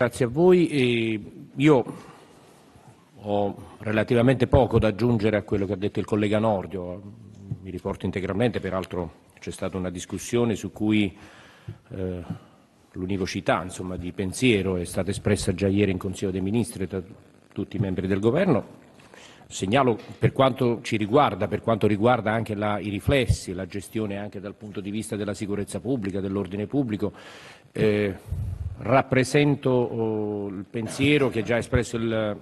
Grazie a voi. E io ho relativamente poco da aggiungere a quello che ha detto il collega Nordio, mi riporto integralmente, peraltro c'è stata una discussione su cui eh, l'univocità insomma, di pensiero è stata espressa già ieri in Consiglio dei Ministri da tutti i membri del Governo. Segnalo per quanto ci riguarda, per quanto riguarda anche la, i riflessi, la gestione anche dal punto di vista della sicurezza pubblica, dell'ordine pubblico, eh, rappresento oh, il pensiero che ha già espresso il eh,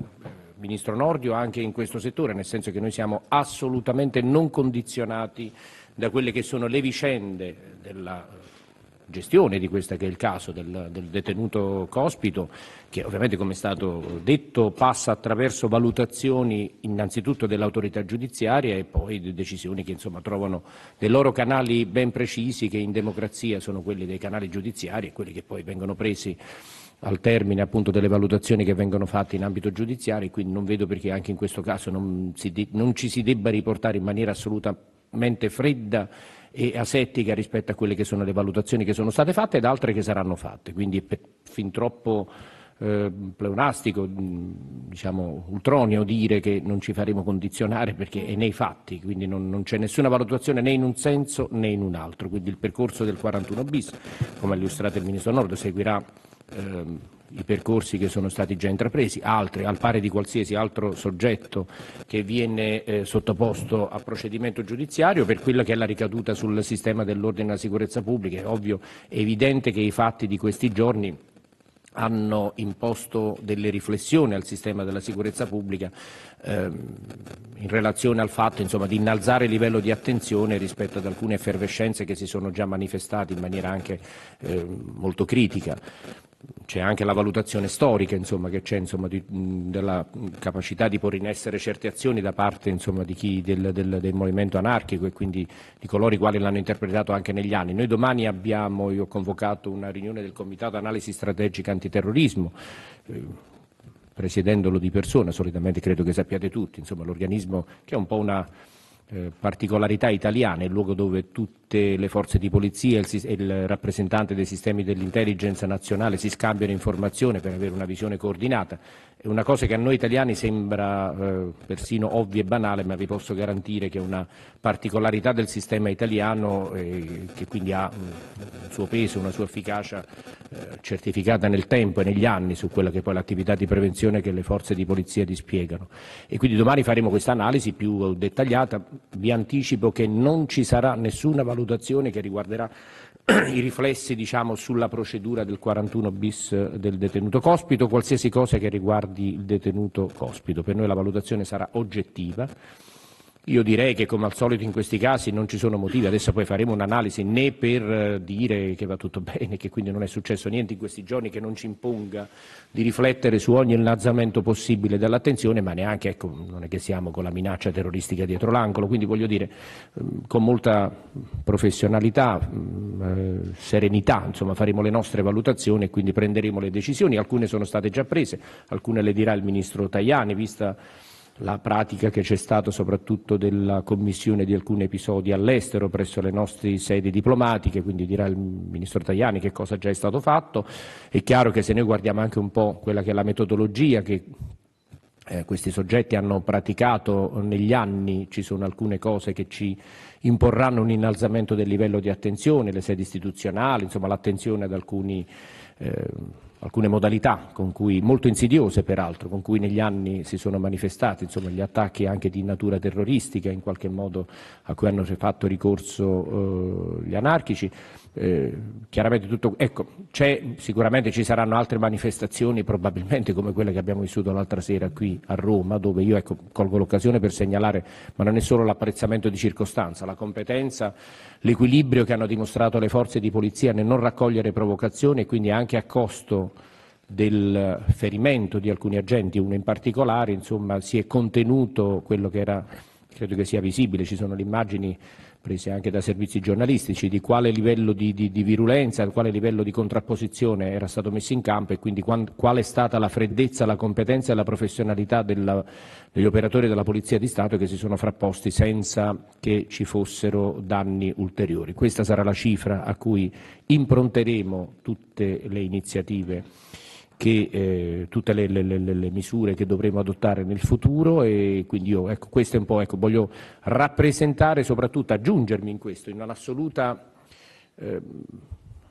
Ministro Nordio anche in questo settore, nel senso che noi siamo assolutamente non condizionati da quelle che sono le vicende della gestione di questo che è il caso del, del detenuto Cospito, che ovviamente come è stato detto passa attraverso valutazioni innanzitutto dell'autorità giudiziaria e poi decisioni che insomma trovano dei loro canali ben precisi che in democrazia sono quelli dei canali giudiziari e quelli che poi vengono presi al termine appunto delle valutazioni che vengono fatte in ambito giudiziario, quindi non vedo perché anche in questo caso non, si, non ci si debba riportare in maniera assoluta mente fredda e asettica rispetto a quelle che sono le valutazioni che sono state fatte ed altre che saranno fatte, quindi è fin troppo eh, pleonastico, diciamo ultronio dire che non ci faremo condizionare perché è nei fatti, quindi non, non, c'è nessuna valutazione né in un senso né in un altro, quindi il percorso del 41 bis, come ha illustrato il Ministro Nord, seguirà ehm, i percorsi che sono stati già intrapresi, altri al pari di qualsiasi altro soggetto che viene eh, sottoposto a procedimento giudiziario per quella che è la ricaduta sul sistema dell'ordine e della sicurezza pubblica. È ovvio, è evidente che i fatti di questi giorni hanno imposto delle riflessioni al sistema della sicurezza pubblica ehm, in relazione al fatto insomma, di innalzare il livello di attenzione rispetto ad alcune effervescenze che si sono già manifestate in maniera anche eh, molto critica c'è anche la valutazione storica insomma, che c'è della capacità di porre in essere certe azioni da parte insomma, di chi, del, del, del, movimento anarchico e quindi di coloro i quali l'hanno interpretato anche negli anni. Noi domani abbiamo, io ho convocato una riunione del Comitato Analisi Strategica Antiterrorismo, eh, presiedendolo di persona, solitamente credo che sappiate tutti, insomma l'organismo che è un po' una eh, particolarità italiane, il luogo dove tutte le forze di polizia e il, rappresentante dei sistemi dell'intelligence nazionale si scambiano informazioni per avere una visione coordinata. È una cosa che a noi italiani sembra eh, persino ovvia e banale, ma vi posso garantire che è una particolarità del sistema italiano eh, che quindi ha mm, un suo peso, una sua efficacia certificata nel tempo e negli anni su quella che è poi l'attività di prevenzione che le forze di polizia dispiegano. E quindi domani faremo questa analisi più dettagliata vi anticipo che non ci sarà nessuna valutazione che riguarderà i riflessi diciamo, sulla procedura del 41 bis del detenuto Cospito, qualsiasi cosa che riguardi il detenuto Cospito. Per noi la valutazione sarà oggettiva io direi che come al solito in questi casi non ci sono motivi, adesso poi faremo un'analisi né per eh, dire che va tutto bene, che quindi non è successo niente in questi giorni, che non ci imponga di riflettere su ogni innalzamento possibile dell'attenzione, ma neanche, ecco, non è che siamo con la minaccia terroristica dietro l'angolo, quindi voglio dire ehm, con molta professionalità, mm, eh, serenità, insomma faremo le nostre valutazioni e quindi prenderemo le decisioni, alcune sono state già prese, alcune le dirà il Ministro Tajani, vista la pratica che c'è stata soprattutto della commissione di alcuni episodi all'estero presso le nostre sedi diplomatiche, quindi dirà il Ministro Tajani che cosa già è stato fatto. È chiaro che se noi guardiamo anche un po' quella che è la metodologia che eh, questi soggetti hanno praticato negli anni, ci sono alcune cose che ci imporranno un innalzamento del livello di attenzione, le sedi istituzionali, insomma l'attenzione ad alcuni eh, alcune modalità cui, molto insidiose peraltro, con cui negli anni si sono manifestati insomma, gli attacchi anche di natura terroristica in qualche modo a cui hanno fatto ricorso eh, gli anarchici. Eh, chiaramente tutto, ecco, sicuramente ci saranno altre manifestazioni probabilmente come quella che abbiamo vissuto l'altra sera qui a Roma dove io ecco, colgo l'occasione per segnalare ma non è solo l'apprezzamento di circostanza, la competenza, l'equilibrio che hanno dimostrato le forze di polizia nel non raccogliere provocazioni e quindi anche a costo del ferimento di alcuni agenti, uno in particolare, insomma, si è contenuto quello che era, credo che sia visibile, ci sono le immagini prese anche da servizi giornalistici, di quale livello di, di, di virulenza, di quale livello di contrapposizione era stato messo in campo e quindi quando, qual è stata la freddezza, la competenza e la professionalità della, degli operatori della Polizia di Stato che si sono frapposti senza che ci fossero danni ulteriori. Questa sarà la cifra a cui impronteremo tutte le iniziative che eh, tutte le, le, le, le, misure che dovremo adottare nel futuro e quindi io ecco, questo è un po', ecco, voglio rappresentare, soprattutto aggiungermi in questo, in un'assoluta eh,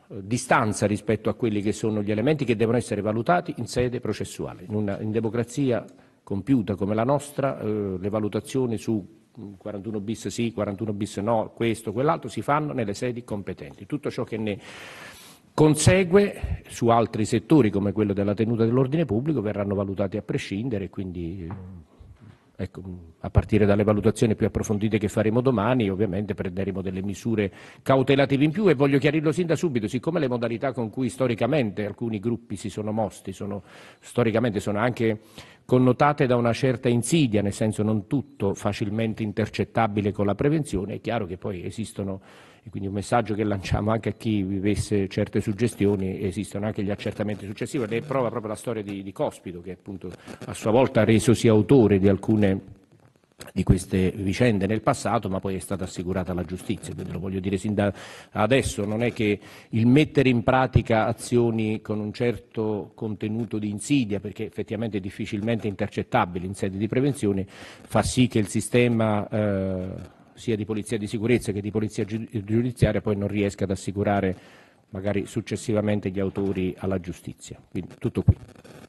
distanza rispetto a quelli che sono gli elementi che devono essere valutati in sede processuale. In, una, in democrazia compiuta come la nostra eh, le valutazioni su 41 bis sì, 41 bis no, questo, quell'altro si fanno nelle sedi competenti. Tutto ciò che ne Consegue su altri settori come quello della tenuta dell'ordine pubblico verranno valutati a prescindere, quindi eh, Ecco, a partire dalle valutazioni più approfondite che faremo domani, ovviamente prenderemo delle misure cautelative in più e voglio chiarirlo sin da subito, siccome le modalità con cui storicamente alcuni gruppi si sono mossi sono, storicamente sono anche connotate da una certa insidia, nel senso non tutto facilmente intercettabile con la prevenzione, è chiaro che poi esistono, e quindi un messaggio che lanciamo anche a chi vivesse certe suggestioni, esistono anche gli accertamenti successivi, ne prova proprio la storia di, di Cospido, che appunto a sua volta ha resosi autore di alcune di queste vicende nel passato, ma poi è stata assicurata la giustizia. Quindi lo voglio dire sin da adesso, non è che il mettere in pratica azioni con un certo contenuto di insidia, perché effettivamente è difficilmente intercettabile in sede di prevenzione, fa sì che il sistema eh, sia di polizia di sicurezza che di polizia giudiziaria poi non riesca ad assicurare magari successivamente gli autori alla giustizia. Quindi tutto qui.